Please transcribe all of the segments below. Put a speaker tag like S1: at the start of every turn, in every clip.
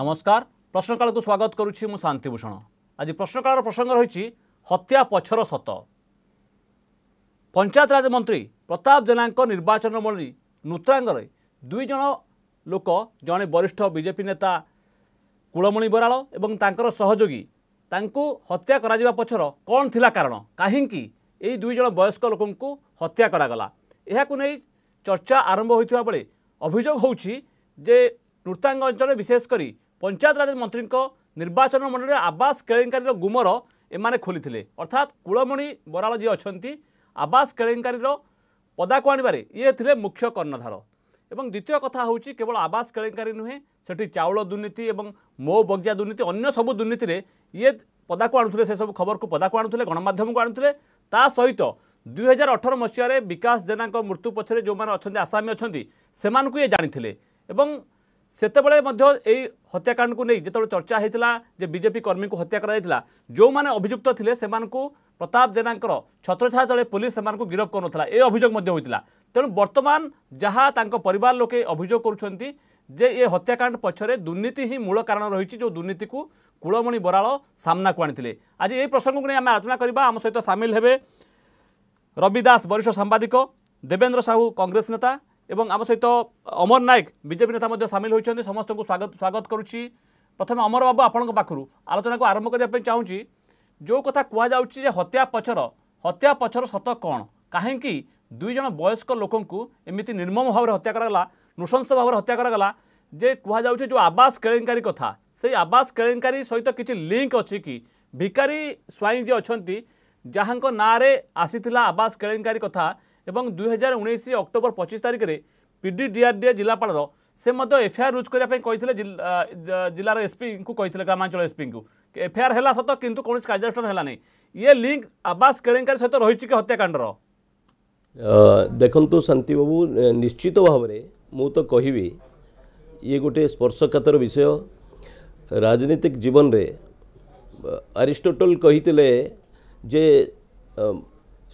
S1: নমস্কার প্রশ্নকালকু স্বাগত করুছি মু শান্তিভূষণ আজ প্রশ্নকালর প্রসঙ্গ রয়েছে হত্যা পছর সত পঞ্চায়েত রাজ মন্ত্রী প্রতাপ জেলাঙ্ক নির্বাচন মন্ডলী নূত্রাঙ্গরে দুই জন লোক জনে বরিষ্ঠ বিজেপি নেতা কুলমণি বরাল এবং তাঁর সহযোগী তাঁকু হত্যা করা পছর কণ লা কারণ কাহিকি এই দুই জন বয়স্ক লোক হত্যা করা ଏହାକୁ ନେଇ ଚର୍ଚ୍ଚା ଆରମ୍ଭ ହୋଇଥିବା ବେଳେ ଅଭିଯୋଗ ହେଉଛି ଯେ ନୃତାଙ୍ଗ ଅଞ୍ଚଳରେ ବିଶେଷ କରି ପଞ୍ଚାୟତ ରାଜ ମନ୍ତ୍ରୀଙ୍କ ନିର୍ବାଚନ ମଣ୍ଡଳୀରେ ଆବାସ କେଳେଙ୍କାରୀର ଗୁମର ଏମାନେ ଖୋଲିଥିଲେ ଅର୍ଥାତ୍ କୁଳମଣି ବରାଳ ଯିଏ ଅଛନ୍ତି ଆବାସ କେଳେଙ୍କାରୀର ପଦାକୁ ଆଣିବାରେ ଇଏ ଥିଲେ ମୁଖ୍ୟ କର୍ଣ୍ଣଧାର ଏବଂ ଦ୍ୱିତୀୟ କଥା ହେଉଛି କେବଳ ଆବାସ କେଳେଙ୍କାରୀ ନୁହେଁ ସେଠି ଚାଉଳ ଦୁର୍ନୀତି ଏବଂ ମୋ ବଗିଚା ଦୁର୍ନୀତି ଅନ୍ୟ ସବୁ ଦୁର୍ନୀତିରେ ଇଏ ପଦାକୁ ଆଣୁଥିଲେ ସେସବୁ ଖବରକୁ ପଦାକୁ ଆଣୁଥିଲେ ଗଣମାଧ୍ୟମକୁ ଆଣୁଥିଲେ ତା ସହିତ ଦୁଇହଜାର ଅଠର ମସିହାରେ ବିକାଶ ଜେନାଙ୍କ ମୃତ୍ୟୁ ପଛରେ ଯେଉଁମାନେ ଅଛନ୍ତି ଆସାମୀ ଅଛନ୍ତି ସେମାନଙ୍କୁ ଇଏ ଜାଣିଥିଲେ ଏବଂ ସେତେବେଳେ ମଧ୍ୟ ଏଇ ହତ୍ୟାକାଣ୍ଡକୁ ନେଇ ଯେତେବେଳେ ଚର୍ଚ୍ଚା ହୋଇଥିଲା ଯେ ବିଜେପି କର୍ମୀଙ୍କୁ ହତ୍ୟା କରାଯାଇଥିଲା ଯେଉଁମାନେ ଅଭିଯୁକ୍ତ ଥିଲେ ସେମାନଙ୍କୁ ପ୍ରତାପ ଜେନାଙ୍କର ଛତ୍ରଛାୟା ତଳେ ପୋଲିସ ସେମାନଙ୍କୁ ଗିରଫ କରୁନଥିଲା ଏ ଅଭିଯୋଗ ମଧ୍ୟ ହୋଇଥିଲା ତେଣୁ ବର୍ତ୍ତମାନ ଯାହା ତାଙ୍କ ପରିବାର ଲୋକେ ଅଭିଯୋଗ କରୁଛନ୍ତି ଯେ ଏ ହତ୍ୟାକାଣ୍ଡ ପଛରେ ଦୁର୍ନୀତି ହିଁ ମୂଳ କାରଣ ରହିଛି ଯେଉଁ ଦୁର୍ନୀତିକୁ କୁଳମଣି ବରାଳ ସାମ୍ନାକୁ ଆଣିଥିଲେ ଆଜି ଏହି ପ୍ରସଙ୍ଗକୁ ନେଇ ଆମେ ଆଲୋଚନା କରିବା ଆମ ସହିତ ସାମିଲ ହେବେ ରବି ଦାସ ବରିଷ୍ଠ ସାମ୍ବାଦିକ ଦେବେନ୍ଦ୍ର ସାହୁ କଂଗ୍ରେସ ନେତା এবং আমার সহ অমর নায়ক বিজেপি নেতা মধ্যে সামিল হয়েছেন সমস্ত স্বাগত স্বাগত করুছি প্রথমে অমর বাবু আপনার পাখু আলোচনা আরম্ভ করা চাহুছি যে কথা কুযাচ্ছে যে হত্যা পছর হত্যা পছর সত কণ কাহি দুইজন বয়স্ক লোক এমিতি নির্মম ভাবে হত্যা করা নৃশংস ভাবে হত্যা করা যে কুয়াছে যে আবাস কেলেঙ্কারী কথা সেই আবাস কেলেঙ্কারী সহ কিছু লিঙ্ক অছি ভিকারী স্বাইন যে অনেক যাহ নাঁরে আসি আবাস কেলেঙ্কারী কথা এবং দুই হাজার উনিশ অক্টোবর পঁচিশ তারিখে পিডি ডিআরডিএ জেলাপাল সে মধ্যে এফআইআর রুজ করা কে জেলার এসপি কে গ্রামাঞ্চল এসপি এফআইআর হল সত কিন্তু কোণী কার্যানুষ্ঠান হল না ইয়ে লিঙ্ক আবাস কেড়েঙ্কার সহ রয়েছে কি হত্যাকাণ্ডর
S2: ଦେଖନ୍ତୁ ଶାନ୍ତିବାବୁ ନିଶ୍ଚିତ ଭାବରେ ମୁଁ ତ କହିବି ଇଏ ଗୋଟିଏ ସ୍ପର୍ଶକାତର ବିଷୟ ରାଜନୈତିକ ଜୀବନରେ ଆରିଷ୍ଟୋଟଲ କହିଥିଲେ ଯେ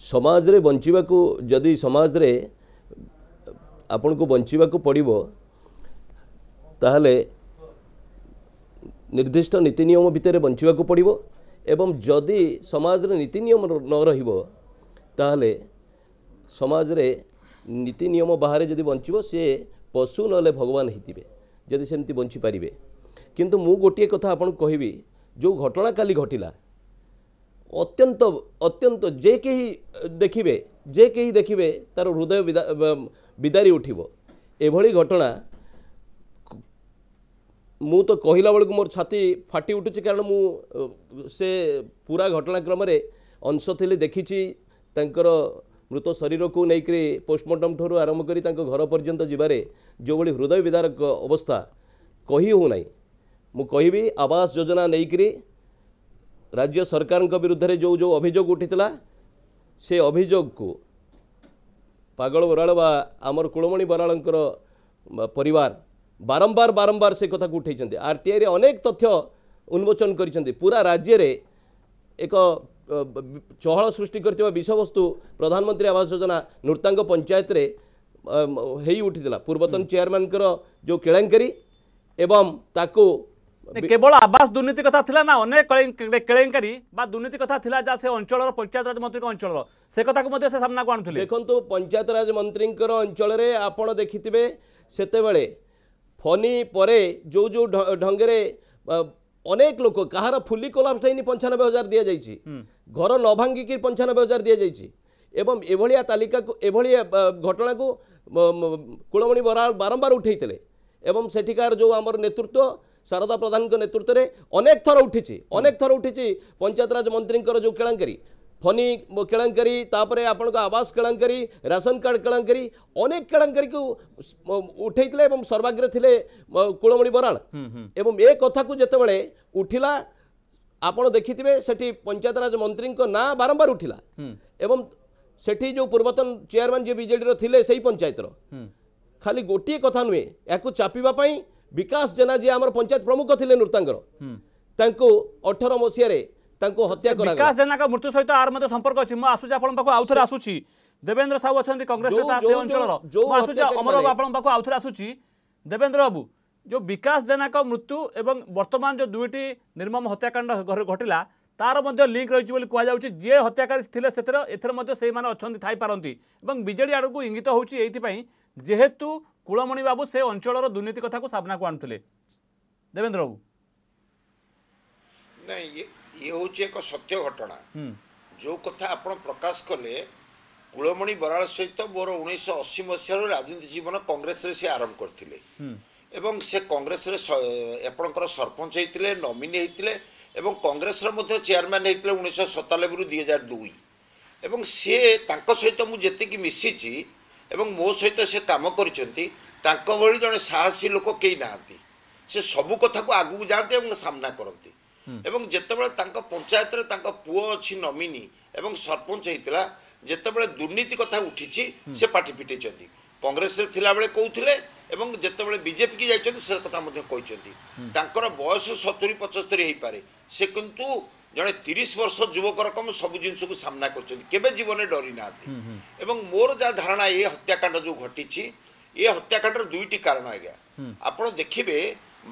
S2: ସମାଜରେ ବଞ୍ଚିବାକୁ ଯଦି ସମାଜରେ ଆପଣଙ୍କୁ ବଞ୍ଚିବାକୁ ପଡ଼ିବ ତାହେଲେ ନିର୍ଦ୍ଦିଷ୍ଟ ନୀତିନିୟମ ଭିତରେ ବଞ୍ଚିବାକୁ ପଡ଼ିବ ଏବଂ ଯଦି ସମାଜରେ ନୀତିନିୟମ ନ ରହିବ ତାହେଲେ ସମାଜରେ ନୀତିନିୟମ ବାହାରେ ଯଦି ବଞ୍ଚିବ ସିଏ ପଶୁ ନହେଲେ ଭଗବାନ ହେଇଥିବେ ଯଦି ସେମିତି ବଞ୍ଚିପାରିବେ କିନ୍ତୁ ମୁଁ ଗୋଟିଏ କଥା ଆପଣଙ୍କୁ କହିବି ଯେଉଁ ଘଟଣା କାଲି ଘଟିଲା অত্যন্ত অত্যন্ত যে কেହି ଦେଖିବେ ଯେ କେହି ଦେଖିବେ ତା'ର ହୃଦୟ ବିଦାରି ଉଠିବ ଏଭଳି ଘଟଣା ମୁଁ ତ କହିଲା ବେଳକୁ ମୋର ଛାତି ଫାଟି ଉଠୁଛି କାରଣ ମୁଁ ସେ ପୁରା ଘଟଣାକ୍ରମରେ ଅଂଶ ଥିଲି ଦେଖିଛି ତାଙ୍କର ମୃତ ଶରୀରକୁ ନେଇକରି ପୋଷ୍ଟମର୍ଟମ୍ ଠାରୁ ଆରମ୍ଭ କରି ତାଙ୍କ ଘର ପର୍ଯ୍ୟନ୍ତ ଯିବାରେ ଯେଉଁଭଳି ହୃଦୟ ବିଦାରକ ଅବସ୍ଥା କହି ହେଉନାହିଁ ମୁଁ କହିବି ଆବାସ ଯୋଜନା ନେଇକରି ରାଜ୍ୟ ସରକାରଙ୍କ ବିରୁଦ୍ଧରେ ଯେଉଁ ଯେଉଁ ଅଭିଯୋଗ ଉଠିଥିଲା ସେ ଅଭିଯୋଗକୁ ପାଗଳ ବରାଳ ବା ଆମର କୁଳମଣି ବରାଳଙ୍କର ପରିବାର ବାରମ୍ବାର ବାରମ୍ବାର ସେ କଥାକୁ ଉଠାଇଛନ୍ତି ଆର୍ଟିଆଇରେ ଅନେକ ତଥ୍ୟ ଉନ୍ମୋଚନ କରିଛନ୍ତି ପୁରା ରାଜ୍ୟରେ ଏକ ଚହଳ ସୃଷ୍ଟି କରିଥିବା ବିଷୟବସ୍ତୁ ପ୍ରଧାନମନ୍ତ୍ରୀ ଆବାସ ଯୋଜନା ନୃତାଙ୍ଗ ପଞ୍ଚାୟତରେ ହେଇ ଉଠିଥିଲା ପୂର୍ବତନ ଚେୟାରମ୍ୟାନଙ୍କର ଯେଉଁ କେଳେଙ୍କରୀ ଏବଂ ତାକୁ
S1: কেবল আবাস দুর্নীতি কথা লা না অনেক কেলেঙ্কারী বা দুর্নীতি কথা লা যা সে অঞ্চলর পঞ্চায়েতরাজ মন্ত্রী অঞ্চলর সে কথা মধ্যে সে সামনাকু আনুলে দেখুন পঞ্চায়েতরাজ মন্ত্রীঙ্কর
S2: অঞ্চলের আপনার দেখিবে সেতবে ফনি পরে যে ঢঙ্গের অনেক লোক কাহার ফুলি কোলাপস হয়নি পঞ্চানব্বই হাজার দিয়ে যাই ঘর ন ভাঙ্গিকি পঞ্চানব্বই হাজার দিয়ে যাই এবং এভাবে তালিকা এভাবে ঘটনা কুলমণি বরা বারম্বার উঠাইলে এবং সেঠিকার যে আমার নেতৃত্ব ଶାରଦା ପ୍ରଧାନଙ୍କ ନେତୃତ୍ୱରେ ଅନେକ ଥର ଉଠିଛି ଅନେକ ଥର ଉଠିଛି ପଞ୍ଚାୟତରାଜ ମନ୍ତ୍ରୀଙ୍କର ଯେଉଁ କେଳାଙ୍କାରୀ ଫନି କେଳାଙ୍କାରୀ ତାପରେ ଆପଣଙ୍କ ଆବାସ କେଳାଙ୍କାରୀ ରାସନ କାର୍ଡ଼ କେଳାଙ୍କାରୀ ଅନେକ କେଳାଙ୍କାରୀକୁ ଉଠେଇଥିଲେ ଏବଂ ସର୍ବାଗ୍ରେ ଥିଲେ କୁଳମଣି ବରାଳ ଏବଂ ଏ କଥାକୁ ଯେତେବେଳେ ଉଠିଲା ଆପଣ ଦେଖିଥିବେ ସେଠି ପଞ୍ଚାୟତରାଜ ମନ୍ତ୍ରୀଙ୍କ ନାଁ ବାରମ୍ବାର ଉଠିଲା ଏବଂ ସେଠି ଯେଉଁ ପୂର୍ବତନ ଚେୟାରମ୍ୟାନ୍ ଯିଏ ବିଜେଡ଼ିର ଥିଲେ ସେହି ପଞ୍ଚାୟତର ଖାଲି ଗୋଟିଏ କଥା ନୁହେଁ ଏହାକୁ ଚାପିବା ପାଇଁ ବିକାଶ ଜେନା ଯିଏ ଆମର ପଞ୍ଚାୟତ
S1: ପ୍ରମୁଖ ଥିଲେ ନୃତାଙ୍କର ତାଙ୍କୁ ଅଠର ମସିହାରେ ତାଙ୍କୁ ହତ୍ୟା କରା ବିକାଶ ଜେନାଙ୍କ ମୃତ୍ୟୁ ସହିତ ଆର ମଧ୍ୟ ସମ୍ପର୍କ ଅଛି ମୁଁ ଆସୁଛି ଆପଣଙ୍କ ପାଖକୁ ଆଉଥରେ ଆସୁଛି ଦେବେନ୍ଦ୍ର ସାହୁ ଅଛନ୍ତି କଂଗ୍ରେସ ନେତା ସେ ଅଞ୍ଚଳର ମୁଁ ଆସୁଛି ଅମର ବାବୁ ଆପଣଙ୍କ ପାଖକୁ ଆଉଥରେ ଆସୁଛି ଦେବେନ୍ଦ୍ର ବାବୁ ଯେଉଁ ବିକାଶ ଜେନାଙ୍କ ମୃତ୍ୟୁ ଏବଂ ବର୍ତ୍ତମାନ ଯେଉଁ ଦୁଇଟି ନିର୍ମମ ହତ୍ୟାକାଣ୍ଡ ଘଟିଲା ତାର ମଧ୍ୟ ଲିଙ୍କ୍ ରହିଛି ବୋଲି କୁହାଯାଉଛି ଯିଏ ହତ୍ୟାକାରୀ ଥିଲେ ସେଥିରେ ଏଥିରେ ମଧ୍ୟ ସେଇମାନେ ଅଛନ୍ତି ଥାଇପାରନ୍ତି ଏବଂ ବିଜେଡ଼ି ଆଡ଼କୁ ଇଙ୍ଗିତ ହେଉଛି ଏଇଥିପାଇଁ ଯେହେତୁ কুলমণি বাবু সে অঞ্চলর দুর্নীতি কথা সামনাকু আনুলে দেবেন্দ্র বাবু না ইয়ে হচ্ছে এক সত্য ঘটনা
S3: যে কথা আপনার প্রকাশ কলে কুলমণি বরাল সহ মোট উনিশশো অশী মশার রাজনীতি জীবন কংগ্রেসরে সে আরম্ভ করে এবং সে কংগ্রেসরে আপনার সরপঞ্চ হয়েছে নমিনি হয়েছে এবং কংগ্রেসর মধ্যে চেয়ারম্যান হয়েছে উনিশশো সতানব্বই দুই হাজার দুই এবং সে তাঁর সহ যেত মিশিছি ଏବଂ ମୋ ସହିତ ସେ କାମ କରିଛନ୍ତି ତାଙ୍କ ଭଳି ଜଣେ ସାହସୀ ଲୋକ କେହି ନାହାନ୍ତି ସେ ସବୁ କଥାକୁ ଆଗକୁ ଯାଆନ୍ତି ଏବଂ ସାମ୍ନା କରନ୍ତି ଏବଂ ଯେତେବେଳେ ତାଙ୍କ ପଞ୍ଚାୟତରେ ତାଙ୍କ ପୁଅ ଅଛି ନମିନି ଏବଂ ସରପଞ୍ଚ ହେଇଥିଲା ଯେତେବେଳେ ଦୁର୍ନୀତି କଥା ଉଠିଛି ସେ ପାଟି ଫିଟେଇଛନ୍ତି କଂଗ୍ରେସରେ ଥିଲାବେଳେ କହୁଥିଲେ ଏବଂ ଯେତେବେଳେ ବିଜେପିକି ଯାଇଛନ୍ତି ସେ କଥା ମଧ୍ୟ କହିଛନ୍ତି ତାଙ୍କର ବୟସ ସତୁରି ପଞ୍ଚସ୍ତରୀ ହେଇପାରେ ସେ କିନ୍ତୁ ଜଣେ ତିରିଶ ବର୍ଷ ଯୁବକ ରକମ ସବୁ ଜିନିଷକୁ ସାମ୍ନା କରିଛନ୍ତି କେବେ ଜୀବନରେ ଡରି ନାହାନ୍ତି ଏବଂ ମୋର ଯାହା ଧାରଣା ଏ ହତ୍ୟାକାଣ୍ଡ ଯେଉଁ ଘଟିଛି ଏ ହତ୍ୟାକାଣ୍ଡର ଦୁଇଟି କାରଣ ଆଜ୍ଞା ଆପଣ ଦେଖିବେ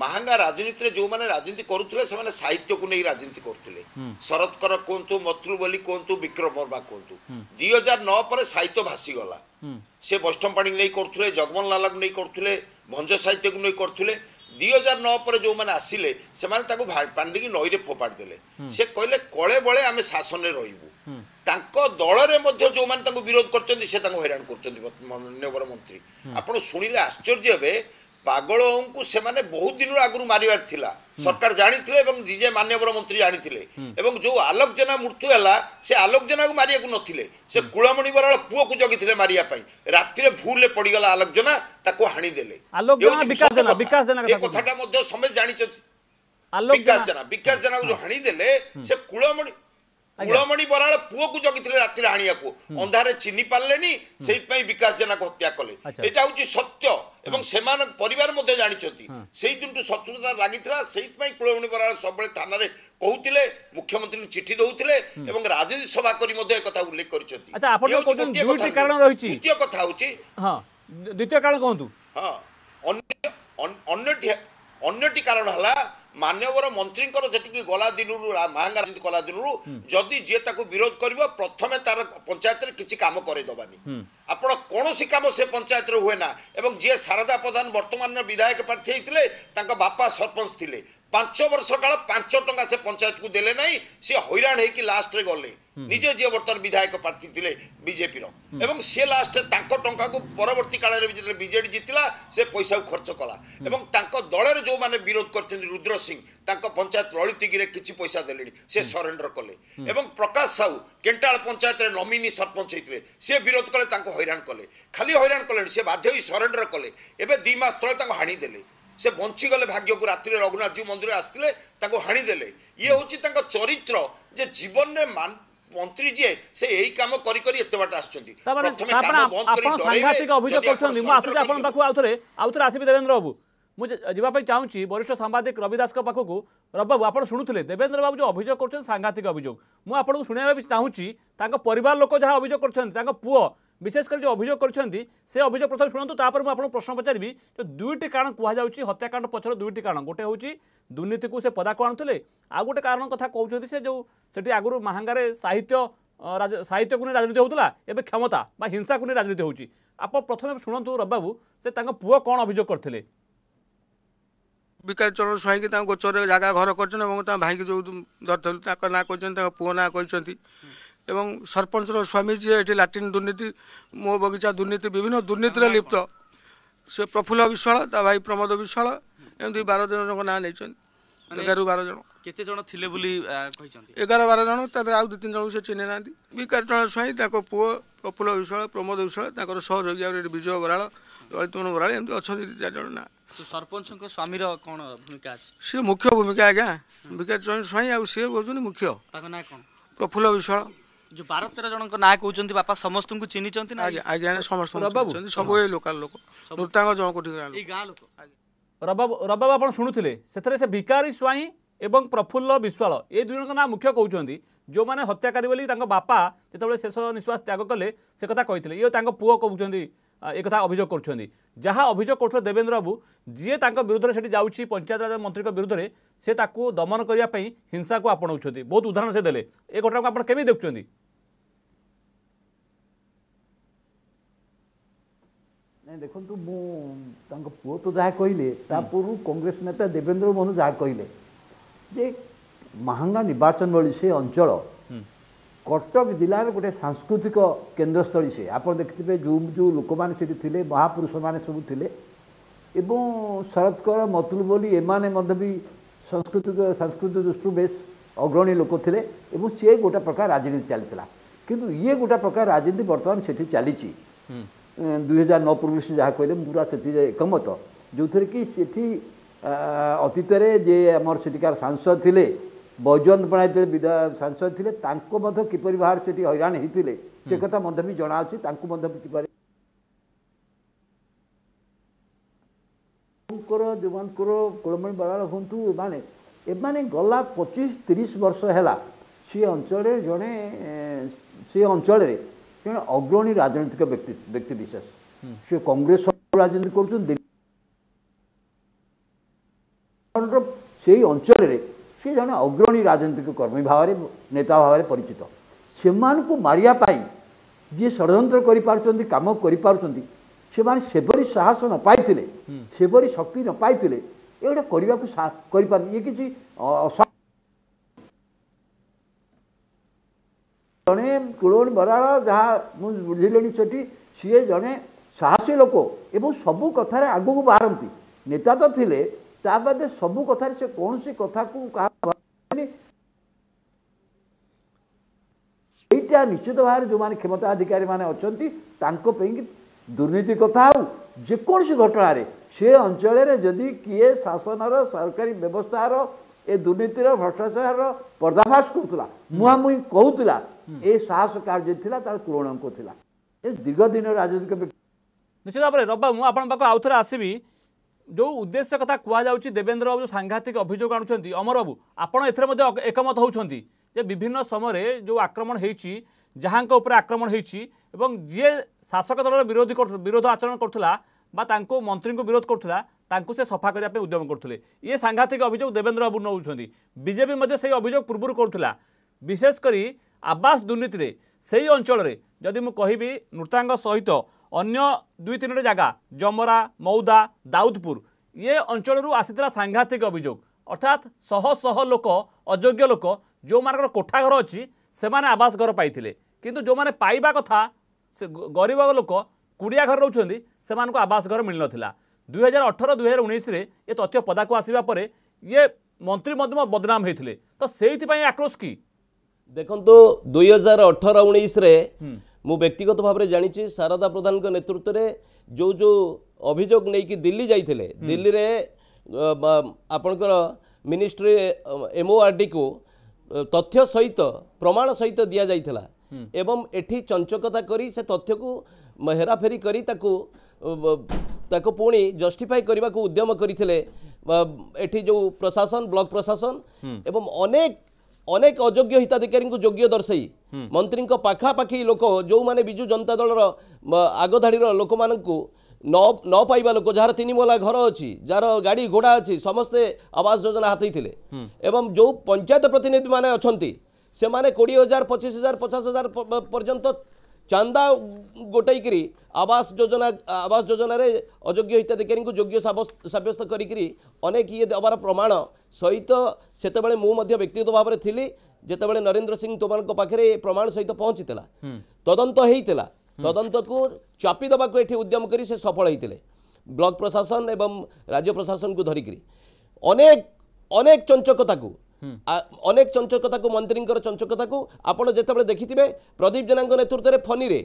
S3: ମାହାଙ୍ଗା ରାଜନୀତିରେ ଯେଉଁମାନେ ରାଜନୀତି କରୁଥିଲେ ସେମାନେ ସାହିତ୍ୟକୁ ନେଇ ରାଜନୀତି କରୁଥିଲେ ଶରତକର କୁହନ୍ତୁ ମତୃ ବୋଲି କୁହନ୍ତୁ ବିକ୍ରମ ବର୍ମା କୁହନ୍ତୁ ଦୁଇ ହଜାର ନଅ ପରେ ସାହିତ୍ୟ ଭାସିଗଲା ସେ ବୈଷ୍ଣବ ପାଣିକୁ ନେଇ କରୁଥିଲେ ଜଗମୋହନ ଲାଲାକୁ ନେଇ କରୁଥିଲେ ଭଞ୍ଜ ସାହିତ୍ୟକୁ ନେଇ କରୁଥିଲେ ଦୁଇ ହଜାର ନଅ ପରେ ଯେଉଁମାନେ ଆସିଲେ ସେମାନେ ତାକୁ ପାଣି ଦେଇକି ନଈରେ ଫୋପାଡ଼ି ଦେଲେ ସେ କହିଲେ କଳେ ବଳେ ଆମେ ଶାସନରେ ରହିବୁ ତାଙ୍କ ଦଳରେ ମଧ୍ୟ ଯେଉଁମାନେ ତାଙ୍କୁ ବିରୋଧ କରିଛନ୍ତି ସେ ତାଙ୍କୁ ହଇରାଣ କରୁଛନ୍ତି ମାନ୍ୟବର ମନ୍ତ୍ରୀ ଆପଣ ଶୁଣିଲେ ଆଶ୍ଚର୍ଯ୍ୟ ହେବେ ପାଗଳଙ୍କୁ ସେମାନେ ବହୁତ ଦିନରୁ ଆଗରୁ ମାରିବାର ଥିଲା ସରକାର ଜାଣିଥିଲେ ଏବଂ ନିଜେ ମାନ୍ୟବର ମନ୍ତ୍ରୀ ଜାଣିଥିଲେ ଏବଂ ଯେଉଁ ଆଲୋକ ଜେନା ମୃତ୍ୟୁ ହେଲା ସେ ଆଲୋକ ଜେନାକୁ ମାରିବାକୁ ନଥିଲେ ସେ କୁଳମଣି ବରାଳ ପୁଅକୁ ଜଗିଥିଲେ ମାରିବା ପାଇଁ ରାତିରେ ଭୁଲରେ ପଡ଼ିଗଲା ଆଲୋକ ଜେନା ତାକୁ ହାଣିଦେଲେ ଏ କଥାଟା ମଧ୍ୟ ସମସ୍ତେ ଜାଣିଛନ୍ତି ବିକାଶ ଜେନା ବିକାଶ ଜେନାକୁ ଯେଉଁ ହାଣିଦେଲେ ସେ କୁଳମଣି କୁଳମଣି ବରାଳ ପୁଅକୁ ଜଗିଥିଲେ ରାତିରେ ଆଣିବାକୁ ଅନ୍ଧାରରେ ଚିହ୍ନି ପାରିଲେନି ସେଇଥିପାଇଁ ବିକାଶ ଜେନାକୁ ହତ୍ୟା କଲେ ଏଇଟା ହଉଛି ସତ୍ୟ ଏବଂ ସେମାନଙ୍କ ପରିବାର ମଧ୍ୟ ଜାଣିଛନ୍ତି ସେଇଦିନଠୁ ଶତ୍ରୁତା ଲାଗିଥିଲା ସେଇଥିପାଇଁ କୁଳମଣି ବରାଳ ସବୁବେଳେ ଥାନାରେ କହୁଥିଲେ ମୁଖ୍ୟମନ୍ତ୍ରୀଙ୍କୁ ଚିଠି ଦଉଥିଲେ ଏବଂ ରାଜନୀତି ସଭା କରି ମଧ୍ୟ ଏକଥା ଉଲ୍ଲେଖ
S1: କରିଛନ୍ତି ଦ୍ୱିତୀୟ କଥା ହଉଛି ଦ୍ୱିତୀୟ କାରଣ କୁହନ୍ତୁ
S3: ହଁ ଅନ୍ୟଟି କାରଣ ହେଲା ମାନ୍ୟବର ମନ୍ତ୍ରୀଙ୍କର ଯେତିକି ଗଲା ଦିନରୁ ମାହାଙ୍ଗା କଲା ଦିନରୁ ଯଦି ଯିଏ ତାକୁ ବିରୋଧ କରିବ ପ୍ରଥମେ ତାର ପଞ୍ଚାୟତରେ କିଛି କାମ କରେଇଦେବାନି ଆପଣ କୌଣସି କାମ ସେ ପଞ୍ଚାୟତରେ ହୁଏ ନା ଏବଂ ଯିଏ ଶାରଦା ପ୍ରଧାନ ବର୍ତ୍ତମାନର ବିଧାୟକ ପ୍ରାର୍ଥୀ ହେଇଥିଲେ ତାଙ୍କ ବାପା ସରପଞ୍ଚ ଥିଲେ ପାଞ୍ଚ ବର୍ଷ କାଳ ପାଞ୍ଚ ଟଙ୍କା ସେ ପଞ୍ଚାୟତକୁ ଦେଲେ ନାହିଁ ସିଏ ହଇରାଣ ହେଇକି ଲାଷ୍ଟରେ ଗଲେ ନିଜେ ଯିଏ ବର୍ତ୍ତମାନ ବିଧାୟକ ପ୍ରାର୍ଥୀ ଥିଲେ ବିଜେପିର ଏବଂ ସିଏ ଲାଷ୍ଟରେ ତାଙ୍କ ଟଙ୍କାକୁ ପରବର୍ତ୍ତୀ କାଳରେ ଯେତେବେଳେ ବିଜେଡି ଜିତିଲା ସେ ପଇସାକୁ ଖର୍ଚ୍ଚ କଲା ଏବଂ ତାଙ୍କ ଦଳରେ ଯେଉଁମାନେ ବିରୋଧ କରିଛନ୍ତି ରୁଦ୍ର ସିଂ ତାଙ୍କ ପଞ୍ଚାୟତ ରଳିତିକିରେ କିଛି ପଇସା ଦେଲେଣି ସେ ସରେଣ୍ଡର କଲେ ଏବଂ ପ୍ରକାଶ ସାହୁ କେଣ୍ଟାଳ ପଞ୍ଚାୟତରେ ନମିନି ସରପଞ୍ଚ ହେଇଥିଲେ ସେ ବିରୋଧ କଲେ ତାଙ୍କୁ ହଇରାଣ କଲେ ଖାଲି ହଇରାଣ କଲେଣି ସେ ବାଧ୍ୟ ହୋଇ ସରେଣ୍ଡର କଲେ ଏବେ ଦୁଇ ମାସ ତଳେ ତାଙ୍କୁ ହାଣିଦେଲେ ସେ ବଞ୍ଚିଗଲେ ଭାଗ୍ୟକୁ ରାତିରେ ରଘୁନାଥଜୀ ମନ୍ଦିର ଆସିଥିଲେ ତାଙ୍କୁ ହାଣିଦେଲେ ଇଏ ହେଉଛି ତାଙ୍କ ଚରିତ୍ର ଯେ ଜୀବନରେ ମନ୍ତ୍ରୀ ଯିଏ ସେ ଏଇ କାମ କରି କରି ଏତେ ବାଟ ଆସୁଛନ୍ତି
S1: ପ୍ରଥମେ କାମ ବନ୍ଦ କରି ଡରେଇବେ ଆପଣ ସାଂଘାତିକ ଅଭିଯୋଗ କରୁଛନ୍ତି ମୁଁ ଆସୁଛି ଆପଣ ପାଖକୁ ଆଉ ଥରେ ଆଉ ମୁଁ ଯିବା ପାଇଁ ଚାହୁଁଛି ବରିଷ୍ଠ ସାମ୍ବାଦିକ ରବି ଦାସଙ୍କ ପାଖକୁ ରବିବାବୁ ଆପଣ ଶୁଣୁଥିଲେ ଦେବେନ୍ଦ୍ର ବାବୁ ଯେଉଁ ଅଭିଯୋଗ କରୁଛନ୍ତି ସାଂଘାତିକ ଅଭିଯୋଗ ମୁଁ ଆପଣଙ୍କୁ ଶୁଣାଇବା ଚାହୁଁଛି ତାଙ୍କ ପରିବାର ଲୋକ ଯାହା ଅଭିଯୋଗ କରୁଛନ୍ତି ତାଙ୍କ ପୁଅ ବିଶେଷ କରି ଯେଉଁ ଅଭିଯୋଗ କରୁଛନ୍ତି ସେ ଅଭିଯୋଗ ପ୍ରଥମେ ଶୁଣନ୍ତୁ ତାପରେ ମୁଁ ଆପଣଙ୍କୁ ପ୍ରଶ୍ନ ପଚାରିବି ଯେଉଁ ଦୁଇଟି କାରଣ କୁହାଯାଉଛି ହତ୍ୟାକାଣ୍ଡ ପଛର ଦୁଇଟି କାରଣ ଗୋଟେ ହେଉଛି ଦୁର୍ନୀତିକୁ ସେ ପଦାକୁ ଆଣୁଥିଲେ ଆଉ ଗୋଟେ କାରଣ କଥା କହୁଛନ୍ତି ସେ ଯେଉଁ ସେଠି ଆଗରୁ ମାହାଙ୍ଗାରେ ସାହିତ୍ୟ ସାହିତ୍ୟକୁ ନେଇ ରାଜନୀତି ହେଉଥିଲା ଏବେ କ୍ଷମତା ବା ହିଂସାକୁ ନେଇ ରାଜନୀତି ହେଉଛି ଆପଣ ପ୍ରଥମେ ଶୁଣନ୍ତୁ ରବିବାବୁ ସେ ତାଙ୍କ ପୁଅ କ'ଣ ଅଭିଯୋଗ କରିଥିଲେ ବିକାଶ ଚରଣ ସ୍ୱାଇଁକି ତାଙ୍କ ଗୋଚରରେ ଜାଗା ଘର କରିଛନ୍ତି ଏବଂ ତାଙ୍କ ଭାଇକି ଯେଉଁ ଧରିଥିଲୁ ତାଙ୍କ ନାଁ କହିଛନ୍ତି ତାଙ୍କ ପୁଅ ନାଁ କହିଛନ୍ତି
S4: ଏବଂ ସରପଞ୍ଚର ସ୍ୱାମୀ ଯିଏ ଏଠି ଲାଟିନ୍ ଦୁର୍ନୀତି ମୋ ବଗିଚା ଦୁର୍ନୀତି ବିଭିନ୍ନ ଦୁର୍ନୀତିରେ ଲିପ୍ତ ସେ ପ୍ରଫୁଲ୍ଲ ବିଶ୍ୱାଳ ତା ଭାଇ ପ୍ରମୋଦ ବିଶ୍ୱାଳ ଏମିତି ବାର ଜଣଙ୍କ ନାଁ ନେଇଛନ୍ତି ଏଗାରରୁ ବାର ଜଣ
S1: କେତେ ଜଣ ଥିଲେ ବୋଲି କହିଛନ୍ତି
S4: ଏଗାର ବାର ଜଣ ତାପରେ ଆଉ ଦୁଇ ତିନି ଜଣଙ୍କୁ ସେ ଚିହ୍ନି ନାହାନ୍ତି ବିକାର ଚରଣ ସ୍ୱାଇଁ ତାଙ୍କ ପୁଅ ପ୍ରଫୁଲ୍ଲ ବିଶ୍ୱାଳ ପ୍ରମୋଦ ବିଶ୍ୱାଳ ତାଙ୍କର ସହଯୋଗୀ ଭାବରେ ବିଜୟ ବରାଳ ଦଳିତ ମନ ବରାଳି ଏମିତି ଅଛନ୍ତି ଦୁଇ ଚାରି ଜଣ ନା ସରପଞ୍ଚଙ୍କ ସ୍ୱାମୀର କ'ଣ ଭୂମିକା ଅଛି ସିଏ ମୁଖ୍ୟ ଭୂମିକା ଆଜ୍ଞା ବିକାଶ ଚନ୍ଦ୍ର ସ୍ୱାଇଁ ଆଉ ସିଏ ହେଉଛନ୍ତି ମୁଖ୍ୟ ତାଙ୍କ ନାଁ କ'ଣ ପ୍ରଫୁଲ୍ଲ ବିଶ୍ୱାଳ
S1: ଯେଉଁ ବାର ତେର ଜଣଙ୍କ ନାଁ କହୁଛନ୍ତି ବାପା ସମସ୍ତଙ୍କୁ ଚିହ୍ନିଛନ୍ତି ନା ଆଜ୍ଞା ଆଜ୍ଞା ସମସ୍ତଙ୍କୁ ସବୁ ଏ ଲୋକାଲ ଲୋକ ନୃତାଙ୍ଗ ଜଣକଠି ଗାଁ ଲୋକ ରବାବ ରବାବ ଆପଣ ଶୁଣୁଥିଲେ ସେଥିରେ ସେ ଭିକାରୀ ସ୍ୱାଇଁ ଏବଂ ପ୍ରଫୁଲ୍ଲ ବିଶ୍ୱାଳ ଏ ଦୁଇ ଜଣଙ୍କ ନାଁ ମୁଖ୍ୟ କହୁଛନ୍ତି ଯେଉଁମାନେ ହତ୍ୟାକାରୀ ବୋଲି ତାଙ୍କ ବାପା ଯେତେବେଳେ ଶେଷ ନିଶ୍ୱାସ ତ୍ୟାଗ କଲେ ସେ କଥା କହିଥିଲେ ଇଏ ତାଙ୍କ ପୁଅ କହୁଛନ୍ତି একথা অভিযোগ করছেন যা অভিযোগ করলে দেবেন্দ্র বাবু যি তা বিরুদ্ধে সেটি যাচ্ছি পঞ্চায়েতরাজ মন্ত্রী বিরুদ্ধে সে তাকে দমন করা হিংসা কু আপনাউন বহু উদাহরণ সে দেলে এ ঘটনা আপনার কেমি দেখছেন
S4: ନାଇଁ ଦେଖନ୍ତୁ ମୁଁ ତାଙ୍କ ପୁଅ ତ ଯାହା କହିଲେ ତା ପୂର୍ବରୁ କଂଗ୍ରେସ ନେତା ଦେବେନ୍ଦ୍ର ମୋହନ ଯାହା କହିଲେ ଯେ ମାହାଙ୍ଗା ନିର୍ବାଚନ ଭଳି ସେ ଅଞ୍ଚଳ କଟକ ଜିଲ୍ଲାର ଗୋଟେ ସାଂସ୍କୃତିକ କେନ୍ଦ୍ରସ୍ଥଳୀ ସେ ଆପଣ ଦେଖିଥିବେ ଯେଉଁ ଯେଉଁ ଲୋକମାନେ ସେଠି ଥିଲେ ମହାପୁରୁଷମାନେ ସବୁ ଥିଲେ ଏବଂ ଶରତକର ମତୁଲ ବୋଲି ଏମାନେ ମଧ୍ୟ ବି ସଂସ୍କୃତିକ ସାଂସ୍କୃତିକ ଦୃଷ୍ଟିରୁ ବେଶ୍ ଅଗ୍ରଣୀ ଲୋକ ଥିଲେ ଏବଂ ସିଏ ଗୋଟେ ପ୍ରକାର ରାଜନୀତି ଚାଲିଥିଲା କିନ୍ତୁ ଇଏ ଗୋଟେ ପ୍ରକାର ରାଜନୀତି ବର୍ତ୍ତମାନ ସେଠି ଚାଲିଛି ଦୁଇ ହଜାର ନଅ ପୂର୍ବରୁ ସେ ଯାହା କହିଲେ ମୁଁ ପୁରା ସେଥିରେ ଏକମତ ଯେଉଁଥିରେ କି ସେଠି ଅତୀତରେ ଯେ ଆମର ସେଠିକାର ସାଂସଦ ଥିଲେ ବୈଜୟନ୍ତ ପଣା ଯେତେବେଳେ ବିଧାୟ ସାଂସଦ ଥିଲେ ତାଙ୍କୁ ମଧ୍ୟ କିପରି ଭାବରେ ସେଠି ହଇରାଣ ହେଇଥିଲେ ସେ କଥା ମଧ୍ୟ ବି ଜଣାଅଛି ତାଙ୍କୁ ମଧ୍ୟ କିପରି ଯେଉଁମାନଙ୍କର କୋଳମଣି ବରାଳ ହୁଅନ୍ତୁ ଏମାନେ ଏମାନେ ଗଲା ପଚିଶ ତିରିଶ ବର୍ଷ ହେଲା ସେ ଅଞ୍ଚଳରେ ଜଣେ ସେ ଅଞ୍ଚଳରେ ଜଣେ ଅଗ୍ରଣୀ ରାଜନୈତିକ ବ୍ୟକ୍ତି ବ୍ୟକ୍ତିବିଶେଷ ସେ କଂଗ୍ରେସ ରାଜନୀତି କରୁଛନ୍ତି ସେଇ ଅଞ୍ଚଳରେ ସିଏ ଜଣେ ଅଗ୍ରଣୀ ରାଜନୈତିକ କର୍ମୀ ଭାବରେ ନେତା ଭାବରେ ପରିଚିତ ସେମାନଙ୍କୁ ମାରିବା ପାଇଁ ଯିଏ ଷଡ଼ଯନ୍ତ୍ର କରିପାରୁଛନ୍ତି କାମ କରିପାରୁଛନ୍ତି ସେମାନେ ସେଭଳି ସାହସ ନ ପାଇଥିଲେ ସେଭଳି ଶକ୍ତି ନ ପାଇଥିଲେ ଏଗୁଡ଼ା ଗୋଟେ କରିବାକୁ କରିପାରୁ ଇଏ କିଛି ଜଣେ କୁଳବଣୀ ବରାଳ ଯାହା ମୁଁ ବୁଝିଲେଣି ସେଠି ସିଏ ଜଣେ ସାହସୀ ଲୋକ ଏବଂ ସବୁ କଥାରେ ଆଗକୁ ବାହାରନ୍ତି ନେତା ତ ଥିଲେ ତା ବାଦେ ସବୁ କଥାରେ ସେ କୌଣସି କଥାକୁ କାହା ଏଇଟା ନିଶ୍ଚିତ ଭାବରେ ଯେଉଁମାନେ କ୍ଷମତାଧିକାରୀମାନେ ଅଛନ୍ତି ତାଙ୍କ ପାଇଁକି ଦୁର୍ନୀତି କଥା ହେଉ ଯେକୌଣସି ଘଟଣାରେ ସେ ଅଞ୍ଚଳରେ ଯଦି କିଏ ଶାସନର ସରକାରୀ ବ୍ୟବସ୍ଥାର ଏ ଦୁର୍ନୀତିର ଭ୍ରଷ୍ଟାଚାରର ପର୍ଦ୍ଦାଫାସ କରୁଥିଲା ମୁହାଁମୁହିଁ କହୁଥିଲା ଏ ସାହସ କାର୍ଯ୍ୟ ଥିଲା ତାର ତୁଳନାଙ୍କ ଥିଲା ଏ ଦୀର୍ଘ ଦିନ ରାଜନୈତିକ
S1: ନିଶ୍ଚିତ ଭାବରେ ରବା ମୁଁ ଆପଣଙ୍କ ପାଖକୁ ଆଉଥରେ ଆସିବି ଯେଉଁ ଉଦ୍ଦେଶ୍ୟ କଥା କୁହାଯାଉଛି ଦେବେନ୍ଦ୍ର ବାବୁ ଯେଉଁ ସାଂଘାତିକ ଅଭିଯୋଗ ଆଣୁଛନ୍ତି ଅମର ବାବୁ ଆପଣ ଏଥିରେ ମଧ୍ୟ ଏକମତ ହେଉଛନ୍ତି ଯେ ବିଭିନ୍ନ ସମୟରେ ଯେଉଁ ଆକ୍ରମଣ ହେଇଛି ଯାହାଙ୍କ ଉପରେ ଆକ୍ରମଣ ହେଇଛି ଏବଂ ଯିଏ ଶାସକ ଦଳର ବିରୋଧୀ ବିରୋଧ ଆଚରଣ କରୁଥିଲା ବା ତାଙ୍କୁ ମନ୍ତ୍ରୀଙ୍କୁ ବିରୋଧ କରୁଥିଲା ତାଙ୍କୁ ସେ ସଫା କରିବା ପାଇଁ ଉଦ୍ୟମ କରୁଥିଲେ ଇଏ ସାଂଘାତିକ ଅଭିଯୋଗ ଦେବେନ୍ଦ୍ର দেবেন্দ্র বাবু ବିଜେପି ମଧ୍ୟ ସେହି ଅଭିଯୋଗ ପୂର୍ବରୁ କରୁଥିଲା ବିଶେଷ କରି ଆବାସ ଦୁର୍ନୀତିରେ ସେହି ଅଞ୍ଚଳରେ ଯଦି ମୁଁ କହିବି নৃতাঙ্গ ସହିତ অন্য দুই তিনোটি জায়গা জমরা মৌদা দাউদপুর ইয়ে অঞ্চলর আসিলা সাংঘাতিক অভিযোগ অর্থাৎ শহ শহ লোক অযোগ্য লোক ଯେଉଁମାନଙ୍କର କୋଠାଘର ଅଛି ସେମାନେ ଆବାସ ଘର ପାଇଥିଲେ କିନ୍ତୁ ଯେଉଁମାନେ ପାଇବା କଥା ସେ ଗରିବ ଲୋକ କୁଡ଼ିଆ ଘରେ ରହୁଛନ୍ତି ସେମାନଙ୍କୁ ଆବାସ ଘର ମିଳିନଥିଲା ଦୁଇହଜାର ଅଠର ଦୁଇହଜାର ଉଣେଇଶରେ ଏ ତଥ୍ୟ ପଦାକୁ ଆସିବା ପରେ ଇଏ ମନ୍ତ୍ରୀ ମଧ୍ୟ ବଦନାମ ହେଇଥିଲେ ତ ସେଇଥିପାଇଁ ଆକ୍ରୋଶ କି ଦେଖନ୍ତୁ ଦୁଇହଜାର
S2: ଅଠର ଉଣେଇଶରେ ମୁଁ ବ୍ୟକ୍ତିଗତ ଭାବରେ ଜାଣିଛି ସାରଦା ପ୍ରଧାନଙ୍କ ନେତୃତ୍ୱରେ ଯେଉଁ ଯେଉଁ ଅଭିଯୋଗ ନେଇକି ଦିଲ୍ଲୀ ଯାଇଥିଲେ ଦିଲ୍ଲୀରେ ଆପଣଙ୍କର ମିନିଷ୍ଟ୍ରି ଏମ୍ଓଆର୍ଡିକୁ ତଥ୍ୟ ସହିତ ପ୍ରମାଣ ସହିତ ଦିଆଯାଇଥିଲା ଏବଂ ଏଠି ଚଞ୍ଚକତା କରି ସେ ତଥ୍ୟକୁ ହେରାଫେରି କରି ତାକୁ ତାକୁ ପୁଣି ଜଷ୍ଟିଫାଇ କରିବାକୁ ଉଦ୍ୟମ କରିଥିଲେ ଏଠି ଯେଉଁ ପ୍ରଶାସନ ବ୍ଲକ ପ୍ରଶାସନ ଏବଂ ଅନେକ ଅନେକ ଅଯୋଗ୍ୟ ହିତାଧିକାରୀଙ୍କୁ ଯୋଗ୍ୟ ଦର୍ଶାଇ ମନ୍ତ୍ରୀଙ୍କ ପାଖାପାଖି ଲୋକ ଯେଉଁମାନେ ବିଜୁ ଜନତା ଦଳର ଆଗଧାଡ଼ିର ଲୋକମାନଙ୍କୁ ନ ନ ପାଇବା ଲୋକ ଯାହାର ତିନିମହଲା ଘର ଅଛି ଯାହାର ଗାଡ଼ି ଘୋଡ଼ା ଅଛି ସମସ୍ତେ ଆବାସ ଯୋଜନା ହାତେଇଥିଲେ ଏବଂ ଯେଉଁ ପଞ୍ଚାୟତ ପ୍ରତିନିଧିମାନେ ଅଛନ୍ତି ସେମାନେ କୋଡ଼ିଏ ହଜାର ପଚିଶ ହଜାର ପଚାଶ ହଜାର ପର୍ଯ୍ୟନ୍ତ ଚାନ୍ଦା ଗୋଟାଇକରି ଆବାସ ଯୋଜନା ଆବାସ ଯୋଜନାରେ ଅଯୋଗ୍ୟ ହିତାଧିକାରୀଙ୍କୁ ଯୋଗ୍ୟ ସାବ୍ୟସ୍ତ କରିକରି ଅନେକ ଇଏ ଦେବାର ପ୍ରମାଣ ସହିତ ସେତେବେଳେ ମୁଁ ମଧ୍ୟ ବ୍ୟକ୍ତିଗତ ଭାବରେ ଥିଲି ଯେତେବେଳେ ନରେନ୍ଦ୍ର ସିଂ ତୋମାରଙ୍କ ପାଖରେ ଏ ପ୍ରମାଣ ସହିତ ପହଞ୍ଚିଥିଲା ତଦନ୍ତ ହେଇଥିଲା ତଦନ୍ତକୁ ଚାପି ଦେବାକୁ ଏଠି ଉଦ୍ୟମ କରି ସେ ସଫଳ ହେଇଥିଲେ ବ୍ଲକ ପ୍ରଶାସନ ଏବଂ ରାଜ୍ୟ ପ୍ରଶାସନକୁ ଧରିକିରି ଅନେକ ଅନେକ ଚଞ୍ଚକତାକୁ ଅନେକ ଚଞ୍ଚକତାକୁ ମନ୍ତ୍ରୀଙ୍କର ଚଞ୍ଚକତାକୁ ଆପଣ ଯେତେବେଳେ ଦେଖିଥିବେ ପ୍ରଦୀପ ଜେନାଙ୍କ ନେତୃତ୍ୱରେ ଫନିରେ